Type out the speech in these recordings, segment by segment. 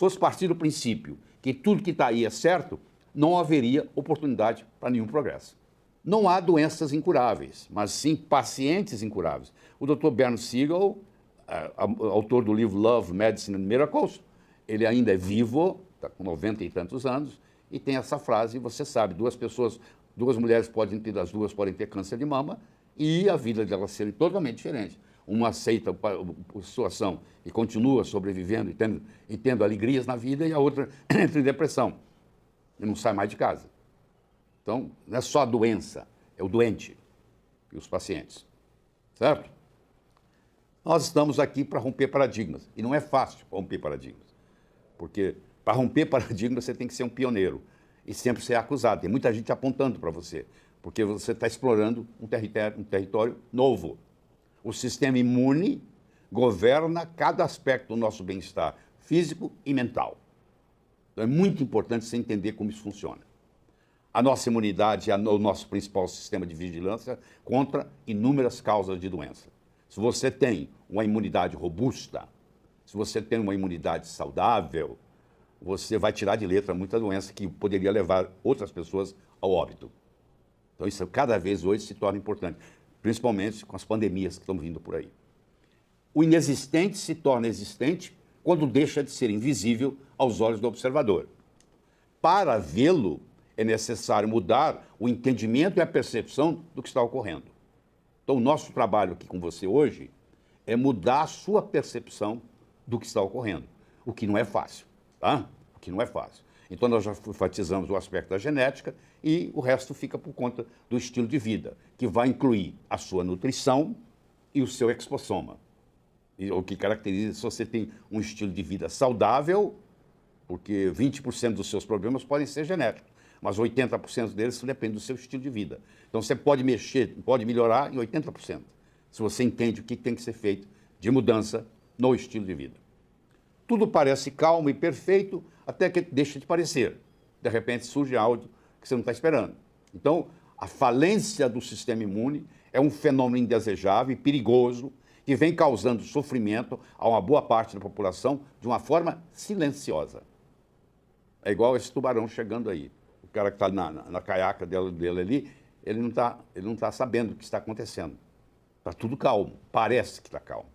fosse partir do princípio que tudo que está aí é certo, não haveria oportunidade para nenhum progresso. Não há doenças incuráveis, mas sim pacientes incuráveis. O Dr. Bernard Siegel, é, autor do livro Love, Medicine and Miracles, ele ainda é vivo, está com 90 e tantos anos, e tem essa frase, você sabe, duas pessoas, duas mulheres podem ter, as duas podem ter câncer de mama, e a vida delas ser totalmente diferente uma aceita a situação e continua sobrevivendo e tendo, e tendo alegrias na vida, e a outra entra em depressão e não sai mais de casa. Então, não é só a doença, é o doente e os pacientes. Certo? Nós estamos aqui para romper paradigmas. E não é fácil romper paradigmas. Porque para romper paradigmas você tem que ser um pioneiro e sempre ser acusado. Tem muita gente apontando para você, porque você está explorando um território, um território novo. O sistema imune governa cada aspecto do nosso bem-estar físico e mental. Então é muito importante você entender como isso funciona. A nossa imunidade é o nosso principal sistema de vigilância contra inúmeras causas de doença. Se você tem uma imunidade robusta, se você tem uma imunidade saudável, você vai tirar de letra muita doença que poderia levar outras pessoas ao óbito. Então isso cada vez hoje se torna importante principalmente com as pandemias que estão vindo por aí. O inexistente se torna existente quando deixa de ser invisível aos olhos do observador. Para vê-lo, é necessário mudar o entendimento e a percepção do que está ocorrendo. Então, o nosso trabalho aqui com você hoje é mudar a sua percepção do que está ocorrendo, o que não é fácil, tá? O que não é fácil. Então, nós já enfatizamos o aspecto da genética e o resto fica por conta do estilo de vida, que vai incluir a sua nutrição e o seu exposoma. E, o que caracteriza se você tem um estilo de vida saudável, porque 20% dos seus problemas podem ser genéticos, mas 80% deles depende do seu estilo de vida. Então, você pode mexer, pode melhorar em 80%, se você entende o que tem que ser feito de mudança no estilo de vida. Tudo parece calmo e perfeito até que deixa de parecer. De repente surge áudio que você não está esperando. Então, a falência do sistema imune é um fenômeno indesejável e perigoso que vem causando sofrimento a uma boa parte da população de uma forma silenciosa. É igual esse tubarão chegando aí. O cara que está na, na, na, caiaca dele, dele ali, ele não está tá sabendo o que está acontecendo. Está tudo calmo, parece que está calmo.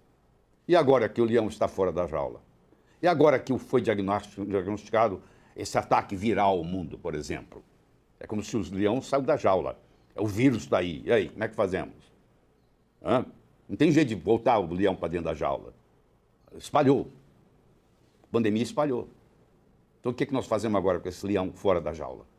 E agora que o leão está fora da jaula? E agora que foi diagnosticado esse ataque viral ao mundo, por exemplo? É como se os leões saiu da jaula. É o vírus está aí. E aí, como é que fazemos? Hã? Não tem jeito de voltar o leão para dentro da jaula. Espalhou. A pandemia espalhou. Então o que, é que nós fazemos agora com esse leão fora da jaula?